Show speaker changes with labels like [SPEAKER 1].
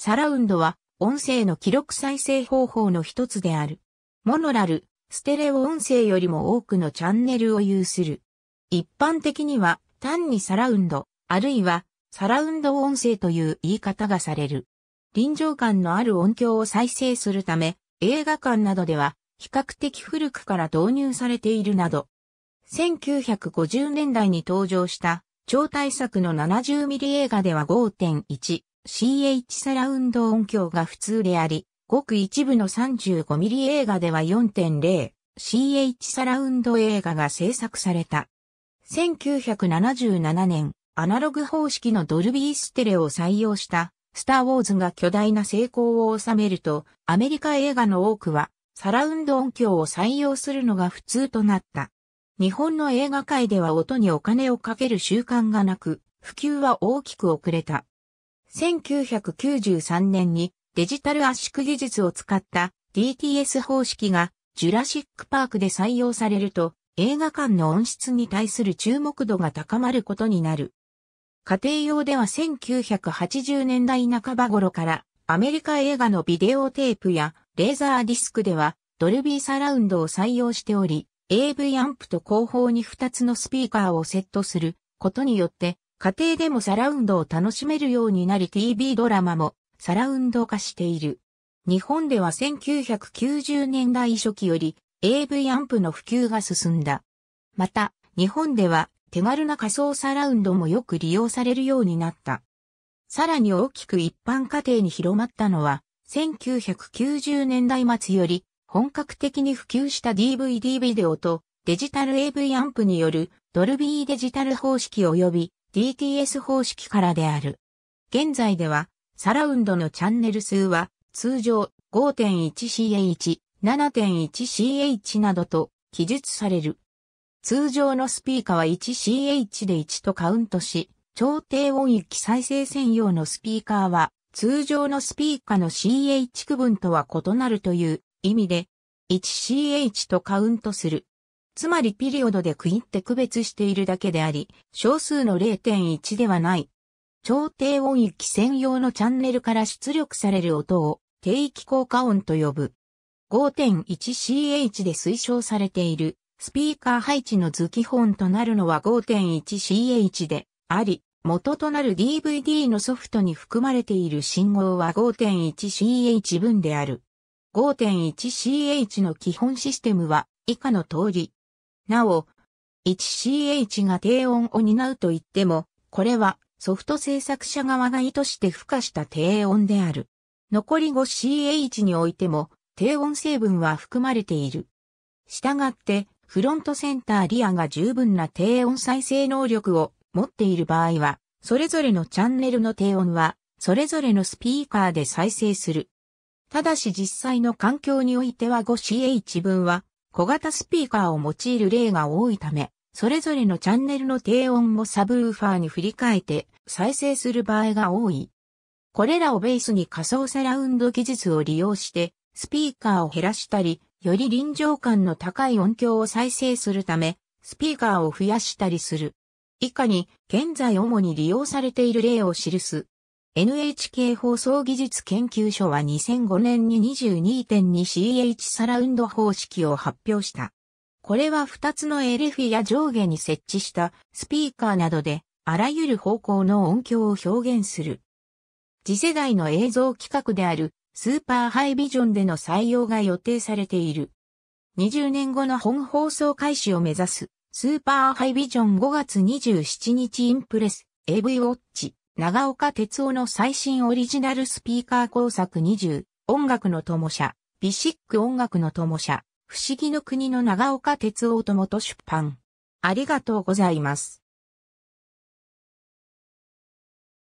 [SPEAKER 1] サラウンドは音声の記録再生方法の一つである。モノラル、ステレオ音声よりも多くのチャンネルを有する。一般的には単にサラウンド、あるいはサラウンド音声という言い方がされる。臨場感のある音響を再生するため、映画館などでは比較的古くから導入されているなど、1950年代に登場した超大作の 70mm 映画では5.1 CH サラウンド音響が普通であり、ごく一部の 35mm 映画では 4.0CH サラウンド映画が制作された。1977年、アナログ方式のドルビーステレを採用したスター・ウォーズが巨大な成功を収めると、アメリカ映画の多くは、サラウンド音響を採用するのが普通となった。日本の映画界では音にお金をかける習慣がなく、普及は大きく遅れた。1993年にデジタル圧縮技術を使った DTS 方式がジュラシックパークで採用されると映画館の音質に対する注目度が高まることになる。家庭用では1980年代半ば頃からアメリカ映画のビデオテープやレーザーディスクではドルビーサラウンドを採用しており AV アンプと後方に2つのスピーカーをセットすることによって家庭でもサラウンドを楽しめるようになり TV ドラマもサラウンド化している。日本では1990年代初期より AV アンプの普及が進んだ。また、日本では手軽な仮想サラウンドもよく利用されるようになった。さらに大きく一般家庭に広まったのは、1990年代末より本格的に普及した DVD ビデオとデジタル AV アンプによるドルビーデジタル方式及び DTS 方式からである。現在では、サラウンドのチャンネル数は、通常 5.1ch、7.1ch などと記述される。通常のスピーカーは 1ch で1とカウントし、超低音域再生専用のスピーカーは、通常のスピーカーの ch 区分とは異なるという意味で、1ch とカウントする。つまりピリオドで区切って区別しているだけであり、小数の0.1ではない。超低音域専用のチャンネルから出力される音を低域効果音と呼ぶ。5.1CH で推奨されているスピーカー配置の図基本となるのは 5.1CH であり、元となる DVD のソフトに含まれている信号は 5.1CH 分である。5.1CH の基本システムは以下の通り、なお、1CH が低音を担うと言っても、これはソフト制作者側が意図して付加した低音である。残り 5CH においても低音成分は含まれている。従って、フロントセンターリアが十分な低音再生能力を持っている場合は、それぞれのチャンネルの低音は、それぞれのスピーカーで再生する。ただし実際の環境においては 5CH 分は小型スピーカーを用いる例が多いため、それぞれのチャンネルの低音をサブウーファーに振り替えて再生する場合が多い。これらをベースに仮想サラウンド技術を利用して、スピーカーを減らしたり、より臨場感の高い音響を再生するため、スピーカーを増やしたりする。以下に、現在主に利用されている例を記す。NHK 放送技術研究所は2005年に 22.2CH サラウンド方式を発表した。これは2つのエレフィや上下に設置したスピーカーなどであらゆる方向の音響を表現する。次世代の映像企画であるスーパーハイビジョンでの採用が予定されている。20年後の本放送開始を目指すスーパーハイビジョン5月27日インプレス AV ウォッチ長岡哲夫の最新オリジナルスピーカー工作20、音楽の友社、ビシック音楽の友社、不思議の国の長岡哲夫と元出版。ありがとうございます。